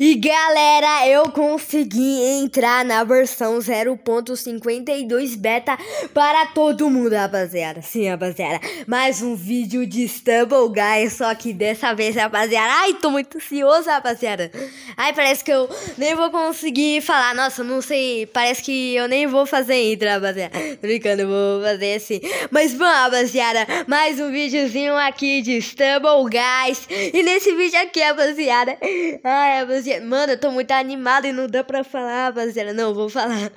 E galera, eu consegui entrar na versão 0.52 beta para todo mundo, rapaziada. Sim, rapaziada, mais um vídeo de Stumble Guys, só que dessa vez, rapaziada, ai, tô muito ansioso, rapaziada. Ai, parece que eu nem vou conseguir falar, nossa, não sei, parece que eu nem vou fazer intro, rapaziada. Brincando, eu vou fazer assim. Mas bom, rapaziada, mais um videozinho aqui de Stumble Guys. E nesse vídeo aqui, rapaziada, ai, rapaziada rapaziada. Mano, eu tô muito animado e não dá pra falar, rapaziada. Não, vou falar.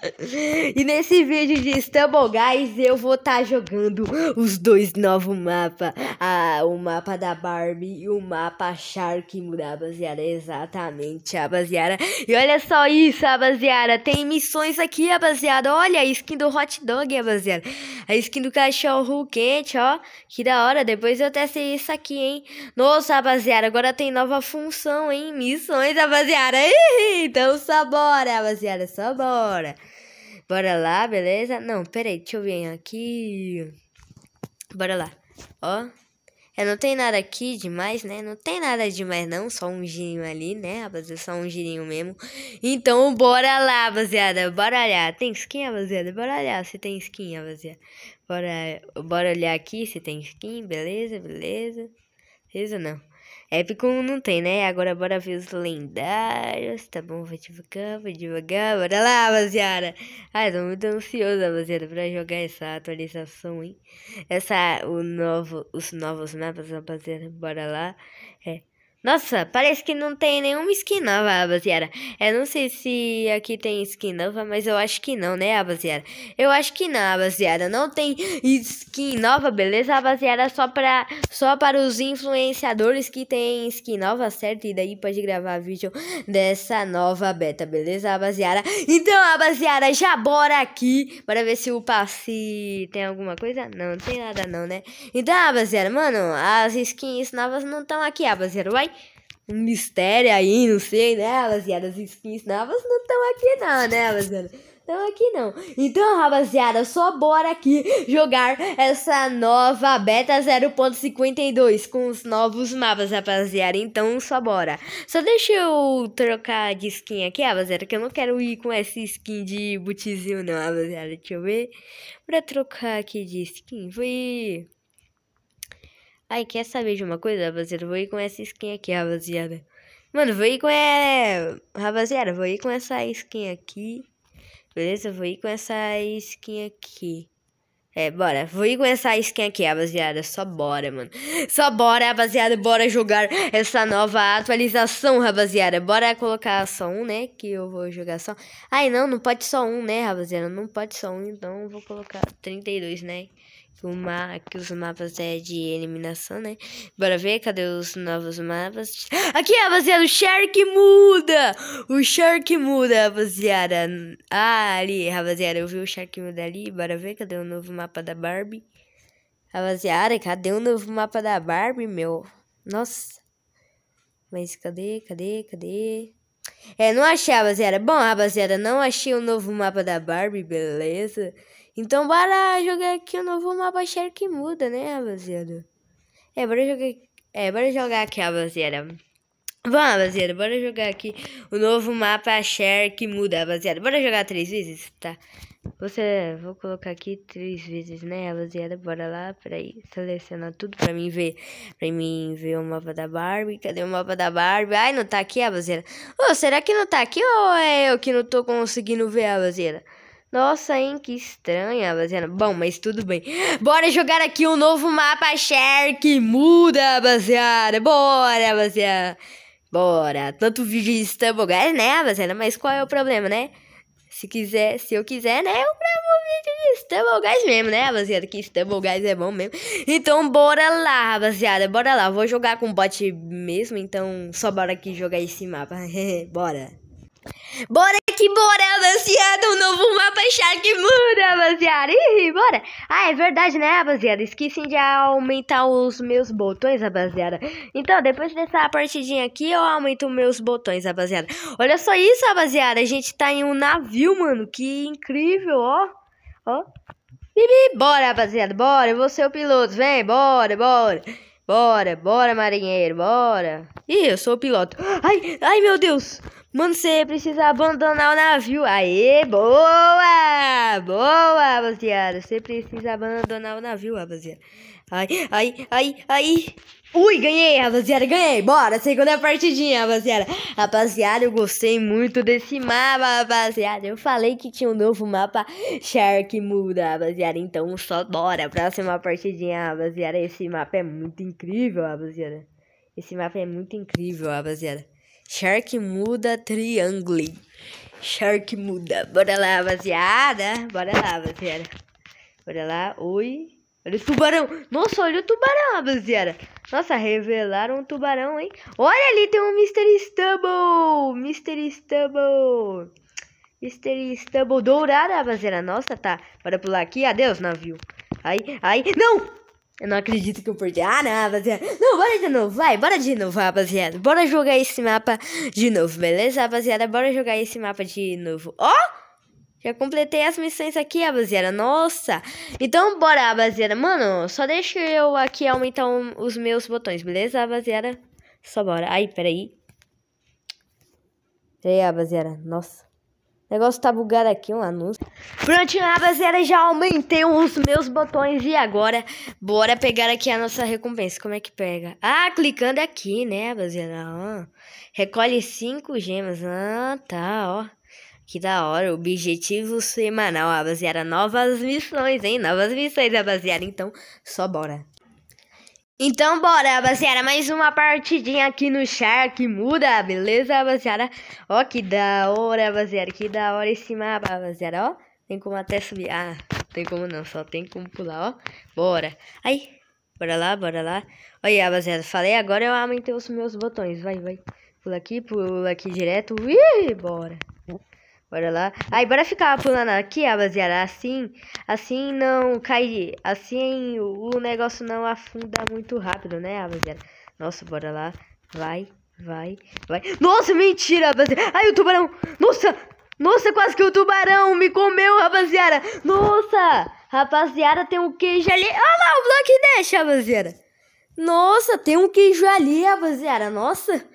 E nesse vídeo de Stumble Guys, eu vou estar tá jogando os dois novos mapas. Ah, o mapa da Barbie e o mapa Shark, rapaziada. Exatamente, rapaziada. E olha só isso, rapaziada. Tem missões aqui, rapaziada. Olha a skin do Hot Dog, rapaziada. A skin do cachorro quente, ó. Que da hora. Depois eu testei isso aqui, hein. Nossa, rapaziada. Agora tem nova função, hein. Missões, rapaziada rapaziada. então só bora, rapaziada, só bora. Bora lá, beleza? Não, peraí, deixa eu vir aqui. Bora lá. Ó. É, não tem nada aqui demais, né? Não tem nada demais, não. Só um girinho ali, né, rapaziada? Só um girinho mesmo. Então, bora lá, rapaziada. Bora olhar. Tem skin, rapaziada? Bora olhar se tem skin, rapaziada. Bora, bora olhar aqui se tem skin. Beleza, beleza. Beleza, não. Épico não tem, né? Agora bora ver os lendários. Tá bom, vai devagar, vai devagar. Bora lá, rapaziada. Ai, tô muito ansioso, rapaziada, pra jogar essa atualização, hein? Essa, o novo, os novos mapas, rapaziada. Bora lá. É. Nossa, parece que não tem nenhuma skin nova, rapaziada. Eu não sei se aqui tem skin nova, mas eu acho que não, né, rapaziada? Eu acho que não, rapaziada. Não tem skin nova, beleza, rapaziada? Só, pra, só para os influenciadores que tem skin nova, certo? E daí pode gravar vídeo dessa nova beta, beleza, rapaziada? Então, rapaziada, já bora aqui. Bora ver se o passe tem alguma coisa. Não, não tem nada não, né? Então, rapaziada, mano, as skins novas não estão aqui, rapaziada, vai? um mistério aí, não sei, né, rapaziada? As skins novas não estão aqui não, né, rapaziada? Não aqui não. Então, rapaziada, só bora aqui jogar essa nova beta 0.52 com os novos mapas, rapaziada. Então, só bora. Só deixa eu trocar de skin aqui, rapaziada, que eu não quero ir com essa skin de bootzinho não, rapaziada. Deixa eu ver. para trocar aqui de skin. Foi... Ai, quer saber de uma coisa, rapaziada? Vou ir com essa skin aqui, rapaziada. Mano, vou ir com é... Rapaziada, vou ir com essa skin aqui. Beleza? Vou ir com essa skin aqui. É, bora. Vou ir com essa skin aqui, rapaziada. Só bora, mano. Só bora, rapaziada. Bora jogar essa nova atualização, rapaziada. Bora colocar só um, né? Que eu vou jogar só... Ai, não, não pode só um, né, rapaziada? Não pode só um, então vou colocar 32, né? o ma que os mapas é de eliminação, né? Bora ver, cadê os novos mapas? Aqui, é rapaziada, o Shark muda! O Shark muda, rapaziada. Ah, ali, rapaziada, eu vi o Shark muda ali. Bora ver, cadê o novo mapa da Barbie? Rapaziada, cadê o novo mapa da Barbie, meu? Nossa. Mas cadê, cadê, cadê? É, não achei, rapaziada. Bom, rapaziada, não achei o novo mapa da Barbie, beleza? Beleza. Então bora jogar aqui o novo mapa share que muda, né, rapaziada? É, bora jogar, é, bora jogar aqui, rapaziada. Vamos, rapaziada, bora jogar aqui o novo mapa share que muda, rapaziada. Bora jogar três vezes, tá? Você, vou colocar aqui três vezes, né, rapaziada? Bora lá, peraí, selecionar tudo pra mim ver, pra mim ver o mapa da Barbie. Cadê o mapa da Barbie? Ai, não tá aqui, rapaziada. Ô, oh, será que não tá aqui ou é eu que não tô conseguindo ver, rapaziada? Nossa, hein, que estranha, rapaziada. Bom, mas tudo bem. Bora jogar aqui um novo mapa Shark. Muda, rapaziada. Bora, rapaziada. Bora. Tanto vídeo de Stumbleguys, né, rapaziada? Mas qual é o problema, né? Se quiser, se eu quiser, né, eu gravo um vídeo de Stumbleguys mesmo, né, rapaziada? Que Stumbleguys é bom mesmo. Então, bora lá, rapaziada. Bora lá. Vou jogar com bot mesmo, então só bora aqui jogar esse mapa. bora. Bora que bora, rapaziada! Um novo mapa Shark muda, rapaziada! Ih, bora! Ah, é verdade, né, rapaziada? Esqueci de aumentar os meus botões, rapaziada. Então, depois dessa partidinha aqui, eu aumento meus botões, rapaziada. Olha só isso, rapaziada! A gente tá em um navio, mano. Que incrível, ó. Ó. Bibi, bora, rapaziada, bora. Eu vou ser o piloto. Vem, bora, bora. Bora, bora, marinheiro, bora. Ih, eu sou o piloto. Ai, ai, meu Deus. Mano, você precisa abandonar o navio. Aê, boa! Boa, rapaziada. Você precisa abandonar o navio, rapaziada. Ai, ai, ai, ai. Ui, ganhei, rapaziada, ganhei. Bora, segunda partidinha, rapaziada. Rapaziada, eu gostei muito desse mapa, rapaziada. Eu falei que tinha um novo mapa Shark Muda, rapaziada. Então, só bora, próxima partidinha, rapaziada. Esse mapa é muito incrível, rapaziada. Esse mapa é muito incrível, rapaziada. Shark Muda Triangle. Shark Muda. Bora lá, rapaziada. Bora lá, rapaziada. Bora lá. Oi. Olha o tubarão. Nossa, olha o tubarão, rapaziada. Nossa, revelaram um tubarão, hein? Olha ali, tem um Mr. Stubble. Mr. Stubble. Mr. Stubble dourado, rapaziada. Nossa, tá. Bora pular aqui. Adeus, navio. Ai, ai. Não! Eu não acredito que eu perdi. Ah, não, rapaziada. Não, bora de novo, vai. Bora de novo, rapaziada. Bora jogar esse mapa de novo, beleza, rapaziada? Bora jogar esse mapa de novo. Ó! Oh! Já completei as missões aqui, rapaziada. Nossa! Então, bora, rapaziada. Mano, só deixa eu aqui aumentar um, os meus botões, beleza, rapaziada? Só bora. Aí, peraí. Peraí, rapaziada. Nossa. O negócio tá bugado aqui, um anúncio. Prontinho, rapaziada, já aumentei os meus botões e agora bora pegar aqui a nossa recompensa. Como é que pega? Ah, clicando aqui, né, rapaziada? Ah, recolhe cinco gemas. Ah, tá, ó. Que da hora, o objetivo semanal, a rapaziada. Novas missões, hein? Novas missões, rapaziada. Então, só bora. Então, bora, rapaziada. Mais uma partidinha aqui no Shark Muda, beleza, rapaziada? Ó, que da hora, rapaziada. Que da hora esse mapa, rapaziada. Ó, tem como até subir. Ah, tem como não, só tem como pular, ó. Bora. Aí, bora lá, bora lá. Olha, rapaziada, falei agora eu aumentei os meus botões. Vai, vai. Pula aqui, pula aqui direto. Ih, bora. Bora lá. Aí, bora ficar pulando aqui, rapaziada. Assim, assim não cai. Assim o negócio não afunda muito rápido, né, rapaziada? Nossa, bora lá. Vai, vai, vai. Nossa, mentira, rapaziada. Ai, o tubarão. Nossa, nossa, quase que o tubarão me comeu, rapaziada. Nossa, rapaziada, tem um queijo ali. Olha lá, o bloco deixa, rapaziada. Nossa, tem um queijo ali, rapaziada. Nossa.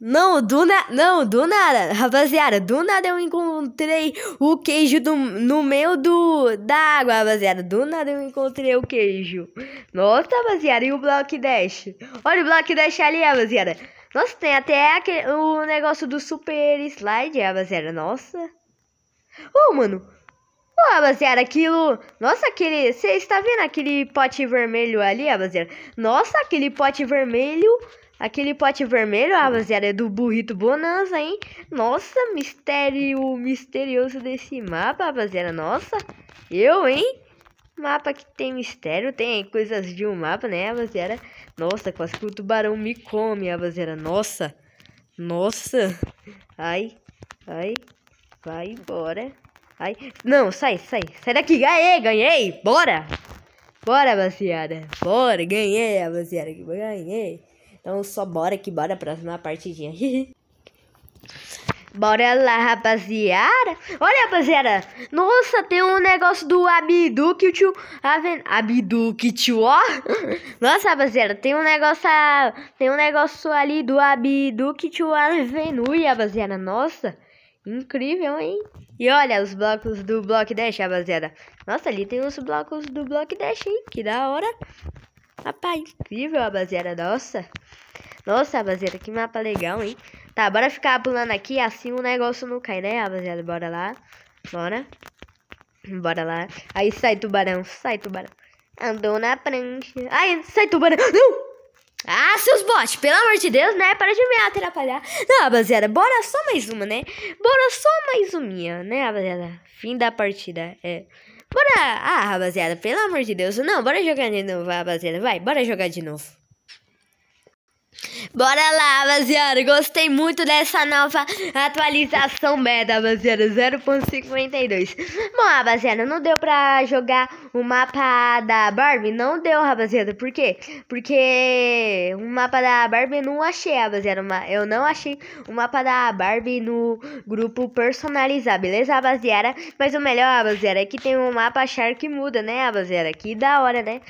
Não, do nada. Não, do nada. Rapaziada, do nada eu encontrei o queijo do, no meio do, da água, rapaziada. Do nada eu encontrei o queijo. Nossa, rapaziada, e o Block Dash? Olha o Block Dash ali, rapaziada. Nossa, tem até aquele, o negócio do Super Slide, rapaziada. Nossa. Ô, oh, mano. Ô, oh, rapaziada, aquilo... Nossa, aquele... Você está vendo aquele pote vermelho ali, rapaziada? Nossa, aquele pote vermelho... Aquele pote vermelho, ah, rapaziada, é do burrito bonanza, hein? Nossa, mistério misterioso desse mapa, rapaziada. Nossa, eu, hein? Mapa que tem mistério, tem coisas de um mapa, né, rapaziada? Nossa, quase que o tubarão me come, rapaziada. Nossa, nossa. Ai, ai, vai embora. Ai, não, sai, sai, sai daqui. Ganhei, ganhei, bora. Bora, rapaziada, bora, ganhei, rapaziada, ganhei. Então só bora que bora pra próxima partidinha. bora lá, rapaziada. Olha, rapaziada. Nossa, tem um negócio do Abidu que o tio... Aven... Tá Abidu que tio, ó. Nossa, rapaziada, tem um negócio... Tem um negócio ali do Abidu que tio Avenui, rapaziada. Nossa, incrível, hein? E olha os blocos do Block Dash, rapaziada. Nossa, ali tem os blocos do Block Dash, hein? Que da hora. Mapa incrível, rapaziada, nossa. Nossa, rapaziada, que mapa legal, hein? Tá, bora ficar pulando aqui, assim o negócio não cai, né, rapaziada? Bora lá, bora. Bora lá. Aí sai tubarão, sai tubarão. Andou na prancha. aí sai tubarão. Não! Ah, seus botes pelo amor de Deus, né? Para de me atrapalhar. Não, rapaziada, bora só mais uma, né? Bora só mais uma, né, rapaziada? Fim da partida, é. Bora! Ah, rapaziada, pelo amor de Deus. Não, bora jogar de novo, rapaziada. Vai, bora jogar de novo. Bora lá, rapaziada. Gostei muito dessa nova atualização beta, rapaziada. 0.52. Bom, rapaziada, não deu pra jogar o mapa da Barbie? Não deu, rapaziada. Por quê? Porque o mapa da Barbie eu não achei, rapaziada. Eu não achei o mapa da Barbie no grupo personalizar, beleza, rapaziada? Mas o melhor, rapaziada, é que tem um mapa Shark que muda, né, rapaziada? Que da hora, né?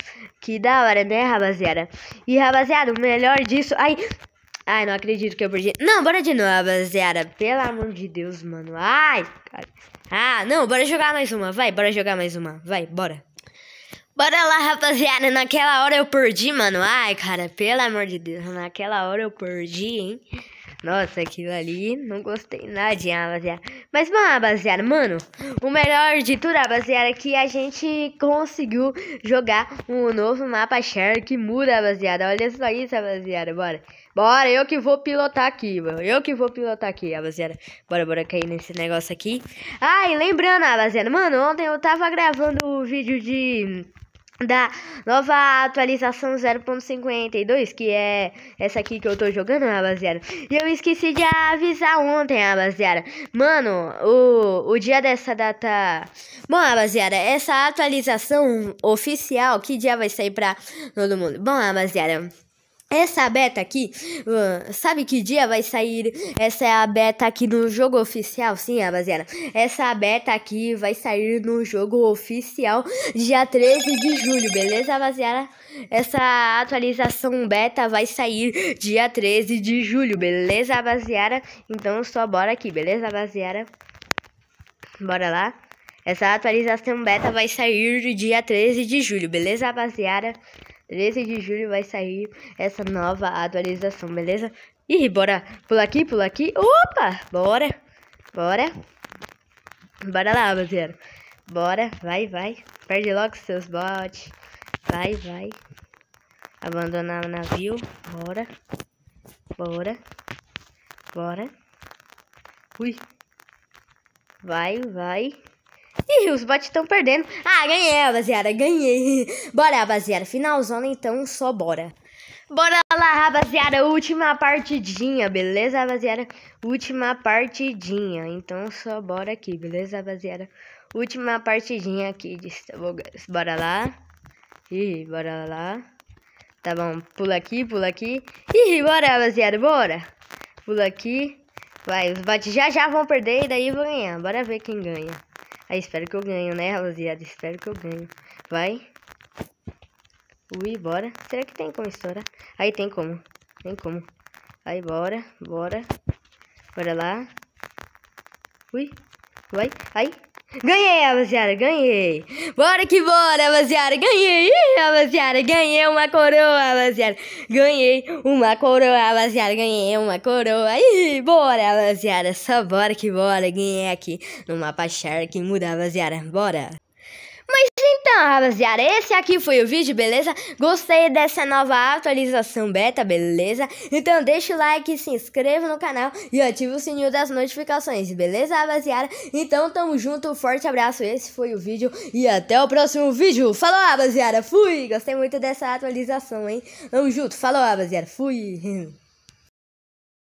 Que da hora, né, rapaziada? E, rapaziada, o melhor disso... Ai, ai, não acredito que eu perdi. Não, bora de novo, rapaziada. Pelo amor de Deus, mano. Ai, cara. Ah, não, bora jogar mais uma. Vai, bora jogar mais uma. Vai, bora. Bora lá, rapaziada. Naquela hora eu perdi, mano. Ai, cara, pelo amor de Deus. Naquela hora eu perdi, hein. Nossa, aquilo ali não gostei nadinha, rapaziada. Mas, mano, rapaziada, mano, o melhor de tudo, rapaziada, é que a gente conseguiu jogar um novo mapa Shark muda rapaziada. Olha só isso, rapaziada, bora. Bora, eu que vou pilotar aqui, mano. Eu que vou pilotar aqui, rapaziada. Bora, bora cair nesse negócio aqui. Ai, ah, lembrando, rapaziada, mano, ontem eu tava gravando o um vídeo de da nova atualização 0.52, que é essa aqui que eu tô jogando, né, rapaziada. E eu esqueci de avisar ontem, rapaziada. Mano, o, o dia dessa data... Bom, rapaziada, essa atualização oficial, que dia vai sair pra todo mundo? Bom, rapaziada... Essa beta aqui, sabe que dia vai sair? Essa é a beta aqui no jogo oficial, sim, rapaziada. Essa beta aqui vai sair no jogo oficial dia 13 de julho, beleza, rapaziada? Essa atualização beta vai sair dia 13 de julho, beleza, rapaziada? Então só bora aqui, beleza, rapaziada? Bora lá. Essa atualização beta vai sair dia 13 de julho, beleza, rapaziada? 13 de julho vai sair essa nova atualização, beleza? Ih, bora pula aqui, pula aqui. Opa! Bora! Bora! Bora lá, rapaziada. Bora, vai, vai. Perde logo seus bots. Vai, vai. Abandonar o navio. Bora. Bora. Bora. Ui. Vai, vai. Ih, os bots estão perdendo. Ah, ganhei, rapaziada, ganhei. Bora, rapaziada, finalzona então, só bora. Bora lá, rapaziada, última partidinha, beleza, rapaziada? Última partidinha, então só bora aqui, beleza, rapaziada? Última partidinha aqui de bora lá. Ih, bora lá. Tá bom, pula aqui, pula aqui. Ih, bora, rapaziada, bora. Pula aqui. Vai, os bots já já vão perder e daí vão ganhar. Bora ver quem ganha. Aí espero que eu ganho, né, rapaziada? Espero que eu ganho. Vai. Ui, bora. Será que tem como estourar? Aí tem como. Tem como. Aí, bora. Bora. Bora lá. Ui. Vai. Aí. Ganhei, rapaziada, ganhei. Bora que bora, rapaziada, ganhei. Rapaziada, ganhei uma coroa, rapaziada. Ganhei uma coroa, rapaziada, ganhei uma coroa. Ih, bora, rapaziada, só bora que bora. Ganhei aqui no mapa Shark, muda, rapaziada, bora. Então, rapaziada, esse aqui foi o vídeo, beleza? Gostei dessa nova atualização beta, beleza? Então deixa o like, se inscreva no canal e ative o sininho das notificações, beleza, rapaziada? Então tamo junto, forte abraço, esse foi o vídeo e até o próximo vídeo. Falou, rapaziada, fui! Gostei muito dessa atualização, hein? Tamo junto, falou, rapaziada, fui!